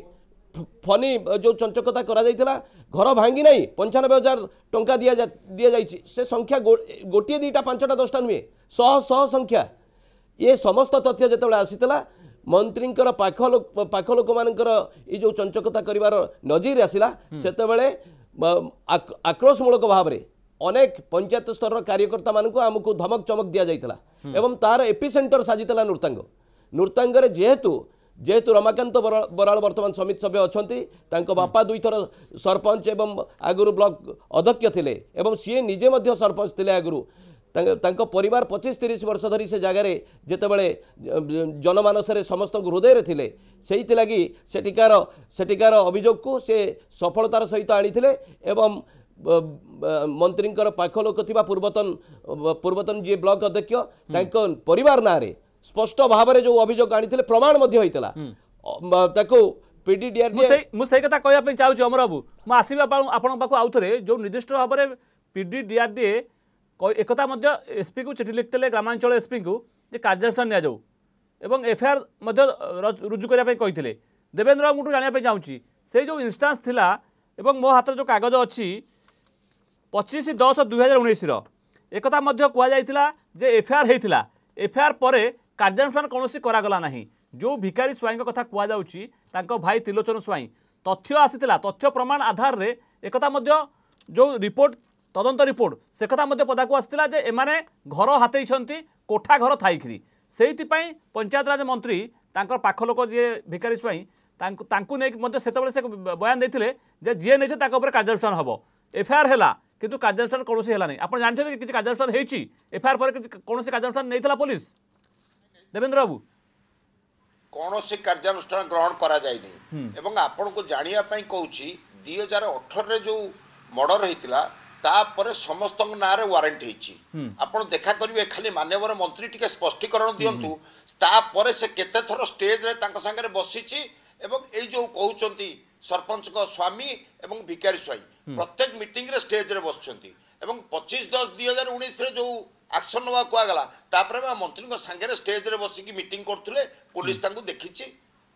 S2: ଫନି ଯେଉଁ ଚଞ୍ଚକତା କରାଯାଇଥିଲା ଘର ଭାଙ୍ଗି ନାହିଁ ପଞ୍ଚାନବେ ହଜାର ଟଙ୍କା ଦିଆଯାଇଛି ସେ ସଂଖ୍ୟା ଗୋଟିଏ ଦୁଇଟା ପାଞ୍ଚଟା ଦଶଟା ନୁହେଁ ଶହ ଶହ ସଂଖ୍ୟା ଏ ସମସ୍ତ ତଥ୍ୟ ଯେତେବେଳେ ଆସିଥିଲା ମନ୍ତ୍ରୀଙ୍କର ପାଖ ପାଖ ଲୋକମାନଙ୍କର ଏ ଯେଉଁ ଚଞ୍ଚକତା କରିବାର ନଜିର ଆସିଲା ସେତେବେଳେ ଆକ୍ରୋଶମୂଳକ ଭାବରେ ଅନେକ ପଞ୍ଚାୟତ ସ୍ତରର କାର୍ଯ୍ୟକର୍ତ୍ତାମାନଙ୍କୁ ଆମକୁ ଧମକ ଚମକ ଦିଆଯାଇଥିଲା ଏବଂ ତାର ଏପି ସେଣ୍ଟର ସାଜିଥିଲା ନୃତାଙ୍ଗ ନୃତାଙ୍ଗରେ ଯେହେତୁ ଯେହେତୁ ରମାକାନ୍ତ ବରାଳ ବର୍ତ୍ତମାନ ସମିତି ସଭ୍ୟ ଅଛନ୍ତି ତାଙ୍କ ବାପା ଦୁଇଥର ସରପଞ୍ଚ ଏବଂ ଆଗରୁ ବ୍ଲକ ଅଧ୍ୟକ୍ଷ ଥିଲେ ଏବଂ ସିଏ ନିଜେ ମଧ୍ୟ ସରପଞ୍ଚ ଥିଲେ ଆଗରୁ ତାଙ୍କ ପରିବାର ପଚିଶ ତିରିଶ ବର୍ଷ ଧରି ସେ ଜାଗାରେ ଯେତେବେଳେ ଜନମାନସରେ ସମସ୍ତଙ୍କ ହୃଦୟରେ ଥିଲେ ସେଇଥିଲାଗି ସେଠିକାର ସେଠିକାର ଅଭିଯୋଗକୁ ସେ ସଫଳତାର ସହିତ ଆଣିଥିଲେ ଏବଂ ମନ୍ତ୍ରୀଙ୍କର ପାଖ ଲୋକ ଥିବା ପୂର୍ବତନ ପୂର୍ବତନ ଯିଏ ବ୍ଲକ ଅଧ୍ୟକ୍ଷ ତାଙ୍କ ପରିବାର ନାଁରେ ସ୍ପଷ୍ଟ ଭାବରେ ଯେଉଁ ଅଭିଯୋଗ ଆଣିଥିଲେ ପ୍ରମାଣ ମଧ୍ୟ ହୋଇଥିଲା
S1: ତାକୁ ପିଡିଡିଆର୍ ମୁଁ ସେଇ କଥା କହିବା ପାଇଁ ଚାହୁଁଛି ଅମର ବାବୁ ମୁଁ ଆସିବା ଆପଣଙ୍କ ପାଖକୁ ଆଉଥରେ ଯେଉଁ ନିର୍ଦ୍ଦିଷ୍ଟ ଭାବରେ ପିଡିଡିଆର୍ଡିଏ ଏକଥା ମଧ୍ୟ ଏସ୍ପିକୁ ଚିଠି ଲେଖିଥିଲେ ଗ୍ରାମାଞ୍ଚଳ ଏସ୍ପିଙ୍କୁ ଯେ କାର୍ଯ୍ୟାନୁଷ୍ଠାନ ନିଆଯାଉ ଏବଂ ଏଫ୍ଆଇଆର୍ ମଧ୍ୟ ରୁଜୁ କରିବା ପାଇଁ କହିଥିଲେ ଦେବେନ୍ଦ୍ର ବାବୁଙ୍କଠୁ ଜାଣିବା ପାଇଁ ଚାହୁଁଛି ସେଇ ଯେଉଁ ଇନ୍ଷ୍ଟାନ୍ସ ଥିଲା ଏବଂ ମୋ ହାତରେ ଯେଉଁ କାଗଜ ଅଛି পঁচিশ দশ দুই হাজার উনিশর একথা কুযাই যে এফআইআর হয়েছিল এফআইআর পরে কার্যানুষ্ঠান কৌশি করাগলা না যে ভিকারী স্বাইঙ্ কথা কুযাচ্ছি তাঁর ভাই তিলোচন স্বাইঁ তথ্য আসিলা তথ্য প্রমাণ আধারে একথা যে রিপোর্ট তদন্ত রিপোর্ট সে কথা পদাকু আসিলা যে এমানে ঘর হাতেইছেন কোঠা ঘর থাইকি সেইপাই পঞ্চায়েতরাজ মন্ত্রী তাঁর পাখ লোক যে ভিকারী স্বাইঁ তাঁকু নেই সেতবে সে বয়ান দিয়ে যে যিয়ে নেছে তাঁর উপরে কার্যানুষ্ঠান হব এফআইআর হেলা কিন্তু কার্যানুষ্ঠান কৌশি হেলা আপনার জানি কি কিছু কার্যানুষ্ঠান হয়েছি এফআইআর পরে কৌশি কার্যানুষ্ঠান নেই পুলিশ দেবেন্দ্র বাবু
S3: কৌশি কার্যানুষ্ঠান গ্রহণ করা যায়নি এবং আপনার জাঁয়া কৌছি দুই হাজার অঠরের যে মর্ডর হয়েছিল ତାପରେ ସମସ୍ତଙ୍କ ନାଁରେ ୱାରେଣ୍ଟ ହେଇଛି ଆପଣ ଦେଖା କରିବେ ଖାଲି ମାନ୍ୟବର ମନ୍ତ୍ରୀ ଟିକେ ସ୍ପଷ୍ଟୀକରଣ ଦିଅନ୍ତୁ ତାପରେ ସେ କେତେ ଥର ଷ୍ଟେଜ୍ରେ ତାଙ୍କ ସାଙ୍ଗରେ ବସିଛି ଏବଂ ଏଇ ଯେଉଁ କହୁଛନ୍ତି ସରପଞ୍ଚଙ୍କ ସ୍ୱାମୀ ଏବଂ ଭିକାରୀ ସ୍ୱାଇଁ প্রত্যেক মিটিংরে স্টেজরে বসুচ্ছেন এবং পঁচিশ দশ দুই ଉଣେଇଶରେ ଯେଉଁ যে ନେବା କୁହାଗଲା ତାପରେ তাপরে ମନ୍ତ୍ରୀଙ୍କ ସାଙ୍ଗରେ স্টেজরে ବସିକି ମିଟିଂ କରୁଥିଲେ ପୋଲିସ ତାଙ୍କୁ ଦେଖିଛି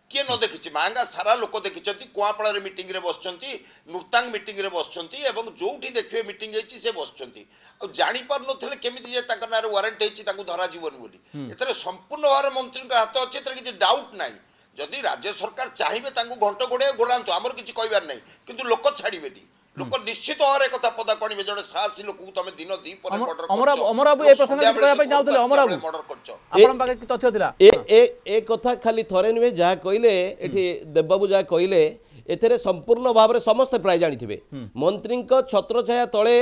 S3: କିଏ ନ ଦେଖିଛି ମାଙ୍ଗା ସାରା ଲୋକ ଦେଖିଛନ୍ତି କୁଆଁପାଳରେ ମିଟିଂରେ ବସିଛନ୍ତି ନୃତାଙ୍ଗ ମିଟିଂରେ ବସିଛନ୍ତି ଏବଂ ଯେଉଁଠି ଦେଖିବେ ମିଟିଂ ହେଇଛି ସେ ବସିଛନ୍ତି ଆଉ ଜାଣିପାରୁନଥିଲେ କେମିତି ଯେ ତାଙ୍କ ନାଁରେ ୱାରେଣ୍ଟ ହେଇଛି ତାଙ୍କୁ ଧରାଯିବନି ବୋଲି ଏଥିରେ ସମ୍ପୂର୍ଣ୍ଣ ଭାବରେ ମନ୍ତ୍ରୀଙ୍କ ହାତ ଅଛି ଏଥିରେ କିଛି ଡାଉଟ୍ ନାହିଁ ଯଦି ରାଜ୍ୟ ସରକାର ଚାହିଁବେ ତାଙ୍କୁ ଘଣ୍ଟ ଘୋଡ଼େଇ ଘୋଡ଼ାନ୍ତୁ ଆମର କିଛି କହିବାର ନାହିଁ କିନ୍ତୁ ଲୋକ ଛାଡ଼ିବେନି
S2: লোক নিশ্চিত হওয়ার কথা
S3: পদা কণিবে জনে সাহসী লোককে তুমি দিন দি
S2: পরে মর্ডর করছো অমরাব
S1: এ প্রসঙ্গে
S3: কথা
S2: পাই যাওতলে অমরাব আপনার পাখে কি তথ্য দিলা এ এ এ কথা খালি থরে নবে যা কইলে এটি দেববাবু যা কইলে এতে সম্পূর্ণ ভাবে সমস্তে প্রায় জাঁথিবে মন্ত্রী ছত্রছায়া তলে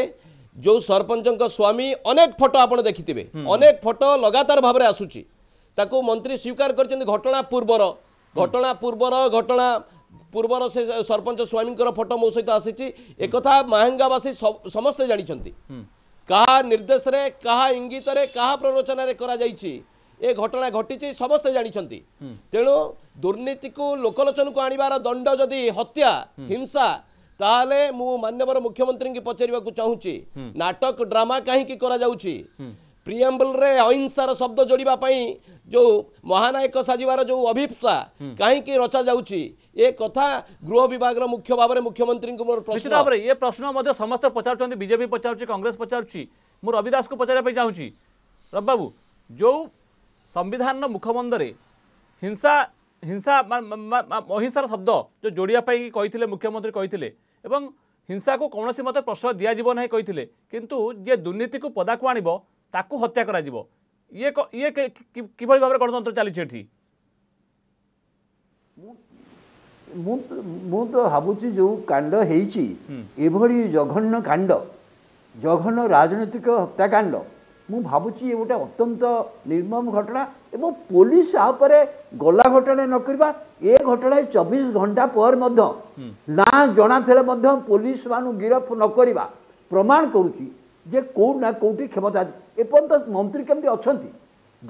S2: যে সরপঞ্চক স্বামী অনেক ফটো আপনার দেখিবে অনেক ফটো লগাতার ভাবে আসুচি তাকে মন্ত্রী স্বীকার করছেন ঘটনা পূর্বর ঘটনা পূর্বর ঘটনা ପୂର୍ବର ସେ ସରପଞ୍ଚ ସ୍ୱାମୀଙ୍କର ଫଟୋ ମୋ ସହିତ ଆସିଛି ଏକଥା ମାହାଙ୍ଗାବାସୀ ସମସ୍ତେ ଜାଣିଛନ୍ତି କାହା ନିର୍ଦ୍ଦେଶରେ କାହା ଇଙ୍ଗିତରେ କାହା ପ୍ରରୋଚନାରେ କରାଯାଇଛି ଏ ଘଟଣା ଘଟିଛି ସମସ୍ତେ ଜାଣିଛନ୍ତି ତେଣୁ ଦୁର୍ନୀତିକୁ ଲୋକଲୋଚନକୁ ଆଣିବାର ଦଣ୍ଡ ଯଦି ହତ୍ୟା ହିଂସା ତାହେଲେ ମୁଁ ମାନ୍ୟବର ମୁଖ୍ୟମନ୍ତ୍ରୀଙ୍କୁ ପଚାରିବାକୁ ଚାହୁଁଛି ନାଟକ ଡ୍ରାମା କାହିଁକି କରାଯାଉଛି प्रियम्बल अहिंसार शब्द जोड़ापी जो महानायक साजार जो अभीपता
S1: कहीं रचा जा कथा गृह विभाग मुख्य भाव में मुख्यमंत्री को प्रश्न भाव ये प्रश्न समस्त पचारजेपी पचार कंग्रेस पचार रविदास को पचारे चाहूँ रवि बाबू जो संविधान मुखबंदर हिंसा हिंसा अहिंसार शब्द जो जोड़ापी कही मुख्यमंत्री कही हिंसा को कौन से मत प्रश्रय दिजा ना दुर्नीति को पदाकू आणव ତାକୁ ହତ୍ୟା କରାଯିବ ଇଏ ଇଏ କିଭଳି ଭାବରେ ଗଣତନ୍ତ୍ର ଚାଲିଛି ଏଠି
S4: ମୁଁ ମୁଁ ତ ଭାବୁଛି ଯେଉଁ କାଣ୍ଡ ହେଇଛି ଏଭଳି ଜଘନ୍ୟ କାଣ୍ଡ ଜଘନ୍ୟ ରାଜନୈତିକ ହତ୍ୟାକାଣ୍ଡ ମୁଁ ଭାବୁଛି ଏ ଗୋଟେ ଅତ୍ୟନ୍ତ ନିର୍ମମ ଘଟଣା ଏବଂ ପୋଲିସ ଆ ଉପରେ ଗଲା ଘଟଣା ନ କରିବା ଏ ଘଟଣା ଚବିଶ ଘଣ୍ଟା ପରେ ମଧ୍ୟ ନା ଜଣାଥିଲେ ମଧ୍ୟ ପୋଲିସମାନଙ୍କୁ ଗିରଫ ନ କରିବା ପ୍ରମାଣ କରୁଛି ଯେ କେଉଁ ନା କେଉଁଠି କ୍ଷମତା ଏପର୍ଯ୍ୟନ୍ତ ମନ୍ତ୍ରୀ କେମିତି ଅଛନ୍ତି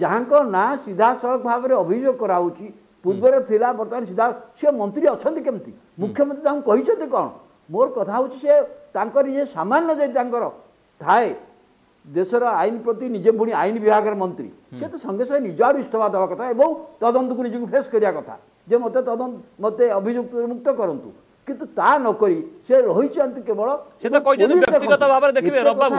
S4: ଯାହାଙ୍କ ନାଁ ସିଧାସଳଖ ଭାବରେ ଅଭିଯୋଗ କରାହେଉଛି ପୂର୍ବରେ ଥିଲା ବର୍ତ୍ତମାନ ସିଧା ସିଏ ମନ୍ତ୍ରୀ ଅଛନ୍ତି କେମିତି ମୁଖ୍ୟମନ୍ତ୍ରୀ ତାଙ୍କୁ କହିଛନ୍ତି କ'ଣ ମୋର କଥା ହେଉଛି ସେ ତାଙ୍କର ନିଜେ ସାମାନ୍ୟ ଯଦି ତାଙ୍କର ଥାଏ ଦେଶର ଆଇନ ପ୍ରତି ନିଜେ ପୁଣି ଆଇନ ବିଭାଗର ମନ୍ତ୍ରୀ ସେ ତ ସଙ୍ଗେ ସଙ୍ଗେ ନିଜ ଆଡ଼ୁ ଇସ୍ତଫା ଦେବା କଥା ଏବଂ ତଦନ୍ତକୁ ନିଜକୁ ଫେସ୍ କରିବା କଥା ଯେ ମୋତେ ତଦନ୍ତ ମୋତେ ଅଭିଯୁକ୍ତ ମୁକ୍ତ କରନ୍ତୁ କିନ୍ତୁ ତା ନକରି ସେ ରହିଛନ୍ତି କେବଳ
S1: ସେ ତ କହିଛନ୍ତି ବ୍ୟକ୍ତିଗତ ଭାବରେ ଦେଖିବେ ରବାବୁ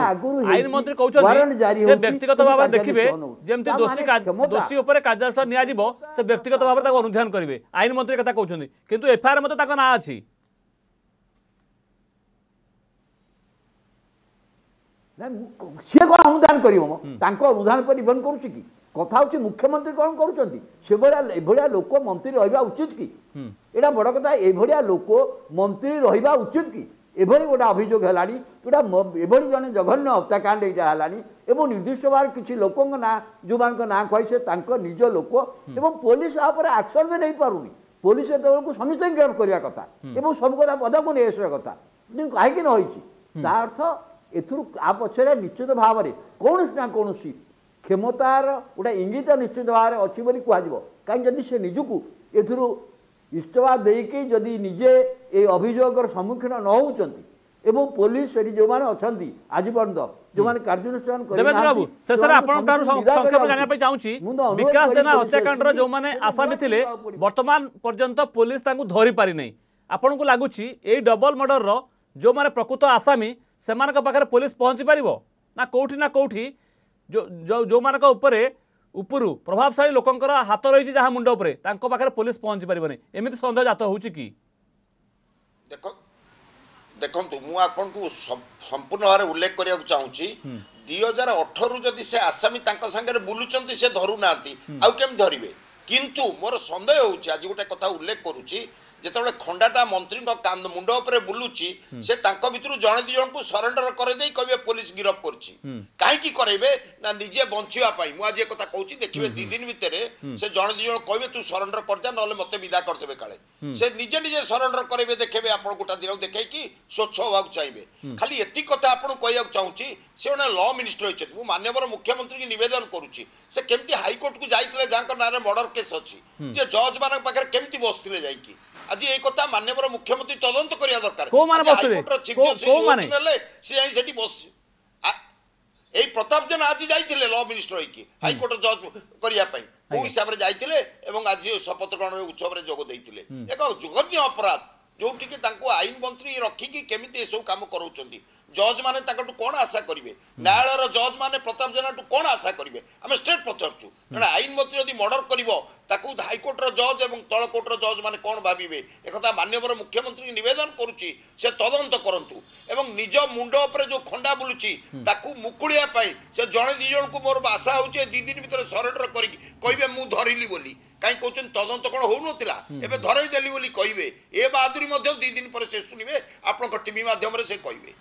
S1: ଆଇନ ମନ୍ତ୍ରୀ କହୁଛନ୍ତି ସେ ବ୍ୟକ୍ତିଗତ ଭାବରେ ଦେଖିବେ ଯେମିତି ଦୋଷୀ ଦୋଷୀ ଉପରେ କାର୍ଯ୍ୟାନୁଷ୍ଠାନ ନିଆଯିବ ସେ ବ୍ୟକ୍ତିଗତ ଭାବରେ ତାକୁ ଅନୁଧ୍ୟାନ କରିବେ ଆଇନ ମନ୍ତ୍ରୀ କଥା କହୁଛନ୍ତି କିନ୍ତୁ ଏଫଆଇଆର ମଧ୍ୟ ତାଙ୍କ ନାଁ ଅଛି
S4: ସିଏ କ'ଣ ଅନୁଧ୍ୟାନ କରିବ ତାଙ୍କ ଅନୁଧ୍ୟାନ ଉପରେ ଇଭେଣ୍ଟ କରୁଛି କି কথা হচ্ছে মুখ্যমন্ত্রী কম করছেন সেভাবে এইভাবে লোক মন্ত্রী রহবা উচিত কি এটা বড় কথা এইভাবে লোক মন্ত্রী রহবা উচিত কি এভাবে গোটা অভিযোগ হল এটা এভাবে জন জঘন্য হত্যাকাণ্ড এইটা হল এবং নির্দিষ্ট ভাবে কিছু লোক না যে না কইছে তাঁর নিজ লোক এবং পুলিশ আপরে আকশন বি নেইপারুনি পুলিশ সেতবেলকে সমস্ত গিরফ করা কথা এবং সব কথা পদাকু নিয়ে আসা কথা কিন্তু কী না হয়েছি তা অর্থ এর আ পছরে নিশ্চিত ভাবে কৌশি না কৌশি କ୍ଷମତାର ଗୋଟେ ଇଙ୍ଗିତ ନିଶ୍ଚିତ ଭାବରେ ଅଛି ବୋଲି କୁହାଯିବ କାହିଁକି ଯଦି ସେ ନିଜକୁ ଏଥିରୁ ଇସ୍ତଫା ଦେଇକି ଯଦି ନିଜେ ଏଇ ଅଭିଯୋଗର ସମ୍ମୁଖୀନ ନ ହେଉଛନ୍ତି ଏବଂ ପୋଲିସ ସେଠି ଯେଉଁମାନେ ଅଛନ୍ତି ଆଜି ପର୍ଯ୍ୟନ୍ତ ଯେଉଁମାନେ କାର୍ଯ୍ୟାନୁଷ୍ଠାନ
S1: ବିକାଶ ଜେନା ହତ୍ୟାକାଣ୍ଡର ଯେଉଁମାନେ ଆସାମୀ ଥିଲେ ବର୍ତ୍ତମାନ ପର୍ଯ୍ୟନ୍ତ ପୋଲିସ ତାଙ୍କୁ ଧରିପାରିନାହିଁ ଆପଣଙ୍କୁ ଲାଗୁଛି ଏଇ ଡବଲ ମର୍ଡରର ଯେଉଁମାନେ ପ୍ରକୃତ ଆସାମୀ ସେମାନଙ୍କ ପାଖରେ ପୋଲିସ ପହଞ୍ଚି ପାରିବ ନା କୋଉଠି ନା କୋଉଠି ଯେଉଁମାନଙ୍କ ଉପରେ ଉପରୁ ପ୍ରଭାବଶାଳୀ ଲୋକଙ୍କର ହାତ ରହିଛି ଯାହା ମୁଣ୍ଡ ଉପରେ ତାଙ୍କ ପାଖରେ ପୋଲିସ ପହଞ୍ଚି ପାରିବନି ଏମିତି ସନ୍ଦେହ ଜାତ ହେଉଛି କି
S3: ଦେଖନ୍ତୁ ମୁଁ ଆପଣଙ୍କୁ ସମ୍ପୂର୍ଣ୍ଣ ଭାବରେ ଉଲ୍ଲେଖ କରିବାକୁ ଚାହୁଁଛି ଦୁଇ ହଜାର ଅଠରରୁ ଯଦି ସେ ଆସାମୀ ତାଙ୍କ ସାଙ୍ଗରେ ବୁଲୁଛନ୍ତି ସେ ଧରୁନାହାନ୍ତି ଆଉ କେମିତି ଧରିବେ କିନ୍ତୁ ମୋର ସନ୍ଦେହ ହେଉଛି ଆଜି ଗୋଟେ କଥା ଉଲ୍ଲେଖ କରୁଛି ଯେତେବେଳେ ଖଣ୍ଡାଟା ମନ୍ତ୍ରୀଙ୍କ ମୁଣ୍ଡ ଉପରେ ବୁଲୁଛି ସେ ତାଙ୍କ ଭିତରୁ ଜଣେ ଦୁଇ ଜଣଙ୍କୁ ସରେଣ୍ଡର କରେଇଦେଇ କହିବେ ପୋଲିସ ଗିରଫ କରୁଛି କାହିଁକି କରେଇବେ ନା ନିଜେ ବଞ୍ଚିବା ପାଇଁ ମୁଁ ଆଜି ଏ କଥା କହୁଛି ଦେଖିବେ ଦୁଇ ଦିନ ଭିତରେ ସେ ଜଣେ ଦୁଇ ଜଣ କହିବେ ତୁ ସରେଣ୍ଡର କରିଯା ନହେଲେ ମତେ ବିଦା କରିଦେବେ କାଳେ ସେ ନିଜେ ନିଜେ ସରେଣ୍ଡର କରେଇବେ ଦେଖେଇବେ ଆପଣ ଗୋଟା ଦିନକୁ ଦେଖେଇକି ସ୍ୱଚ୍ଛ ହେବାକୁ ଚାହିଁବେ ଖାଲି ଏତିକି କଥା ଆପଣଙ୍କୁ କହିବାକୁ ଚାହୁଁଛି ସେ ଜଣେ ଲ ମିନିଷ୍ଟର ହୋଇଛନ୍ତି ମୁଁ ମାନ୍ୟବର ମୁଖ୍ୟମନ୍ତ୍ରୀଙ୍କୁ ନିବେଦନ କରୁଛି ସେ କେମିତି ହାଇକୋର୍ଟକୁ ଯାଇଥିଲେ ଯାହାଙ୍କ ନାଁରେ ମର୍ଡର କେସ୍ ଅଛି ଯେ ଜଜ୍ ମାନଙ୍କ ପାଖରେ କେମିତି ବସିଥିଲେ ଯାଇକି আজি এই কথা মাননীয় মুখ্যমন্ত্রী তদন্ত করা দরকার সে মানে যাই মানে? সেটি বসছে এই প্রতাপ জেনা আজি যাই ল মিনিষ্টর হইকি হাইকোর্ট জজ করা কেউ হিসাবে যাই এবং আজি শপথ গ্রহণ উৎসবের যোগ দিয়ে এক জঘন্য অপরাধ ଯେଉଁଠିକି ତାଙ୍କୁ ଆଇନ ମନ୍ତ୍ରୀ ରଖିକି କେମିତି ଏସବୁ କାମ କରାଉଛନ୍ତି ଜଜ୍ ମାନେ ତାଙ୍କଠୁ କ'ଣ ଆଶା କରିବେ ନ୍ୟାୟାଳୟର ଜଜ୍ ମାନେ ପ୍ରତାପ ଜେନାଠୁ କ'ଣ ଆଶା କରିବେ ଆମେ ଷ୍ଟ୍ରେଟ୍ ପଚାରୁଛୁ ଜଣେ ଆଇନ ମନ୍ତ୍ରୀ ଯଦି ମର୍ଡର କରିବ ତାକୁ ହାଇକୋର୍ଟର ଜଜ୍ ଏବଂ ତଳ କୋର୍ଟର ଜଜ୍ ମାନେ କ'ଣ ଭାବିବେ ଏକଥା ମାନ୍ୟବର ମୁଖ୍ୟମନ୍ତ୍ରୀ ନିବେଦନ କରୁଛି ସେ ତଦନ୍ତ କରନ୍ତୁ ଏବଂ ନିଜ ମୁଣ୍ଡ ଉପରେ ଯେଉଁ ଖଣ୍ଡା ବୁଲୁଛି ତାକୁ ମୁକୁଳିବା ପାଇଁ ସେ ଜଣେ ଦୁଇ ଜଣଙ୍କୁ ମୋର ଆଶା ହେଉଛି ଦୁଇ ଦିନ ଭିତରେ ସରେଣ୍ଡର କରିକି କହିବେ ମୁଁ ଧରିଲି ବୋଲି କାହିଁ କହୁଛନ୍ତି ତଦନ୍ତ କ'ଣ ହେଉନଥିଲା ଏବେ ଧରେଇ ଦେଲି ବୋଲି କହିବେ ଏ ବାହାଦୁରୀ ମଧ୍ୟ ଦୁଇ ଦିନ ପରେ ସେ ଶୁଣିବେ ଆପଣଙ୍କ ଟିଭି ମାଧ୍ୟମରେ ସେ
S1: କହିବେ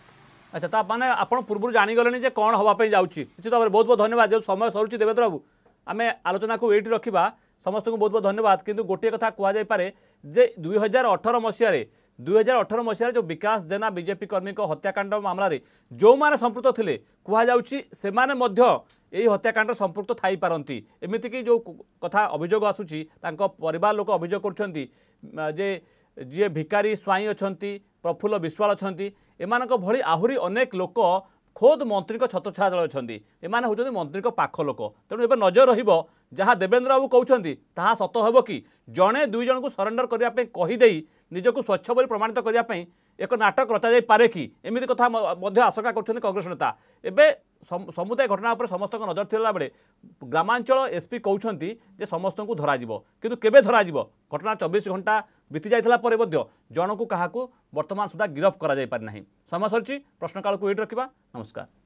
S1: আচ্ছা তা মানে আপনার পূর্ব জাগলে যে কম হওয়া যাচ্ছি নিশ্চিত ভাবে বহু বহু ধন্যবাদ যে সময় সরুছি দেবেন্দ্র বাবু আমি আলোচনা এইটি রাখা সমস্ত বহু বহু ধন্যবাদ কিন্তু গোটিয়ে কথা কুযাই পে যে দুই হাজার অঠর মশায় দুই হাজার অঠর মশায় যে বিকাশ জেনা বিজেপি কর্মী হত্যাকাণ্ড মামলায় যে সম্পৃক্ত লে কুযাচ্ছি সে এই হত্যাকাণ্ড সম্পৃক্ত থাইপারতি এমিতিকি যে কথা অভিযোগ আসুচি তাঁর পরিবার লোক অভিযোগ করছেন যে যে ভিকারী স্বাইঁ অনেক ପ୍ରଫୁଲ୍ଲ ବିଶ୍ୱାଳ ଅଛନ୍ତି ଏମାନଙ୍କ ଭଳି ଆହୁରି ଅନେକ ଲୋକ ଖୋଦ୍ ମନ୍ତ୍ରୀଙ୍କ ଛତ୍ରଛାୟା ଦଳ ଅଛନ୍ତି ଏମାନେ ହେଉଛନ୍ତି ମନ୍ତ୍ରୀଙ୍କ ପାଖ ଲୋକ ତେଣୁ ଏବେ ନଜର ରହିବ ଯାହା ଦେବେନ୍ଦ୍ର ବାବୁ କହୁଛନ୍ତି ତାହା ସତ ହେବ କି ଜଣେ ଦୁଇ ଜଣଙ୍କୁ ସରେଣ୍ଡର କରିବା ପାଇଁ କହିଦେଇ ନିଜକୁ ସ୍ୱଚ୍ଛ ବୋଲି ପ୍ରମାଣିତ କରିବା ପାଇଁ ଏକ ନାଟକ ରଚାଯାଇପାରେ କି ଏମିତି କଥା ମଧ୍ୟ ଆଶଙ୍କା କରୁଛନ୍ତି କଂଗ୍ରେସ ନେତା ଏବେ ସମୁଦାୟ ଘଟଣା ଉପରେ ସମସ୍ତଙ୍କ ନଜର ଥିଲା ବେଳେ ଗ୍ରାମାଞ୍ଚଳ ଏସ୍ପି କହୁଛନ୍ତି ଯେ ସମସ୍ତଙ୍କୁ ଧରାଯିବ କିନ୍ତୁ କେବେ ଧରାଯିବ ଘଟଣା ଚବିଶ ଘଣ୍ଟା ବିତିଯାଇଥିଲା ପରେ ମଧ୍ୟ ଜଣକୁ କାହାକୁ ବର୍ତ୍ତମାନ ସୁଦ୍ଧା ଗିରଫ କରାଯାଇପାରି ନାହିଁ ସମୟ ସରିଛି ପ୍ରଶ୍ନକାଳକୁ ଏଇଠି ରଖିବା ନମସ୍କାର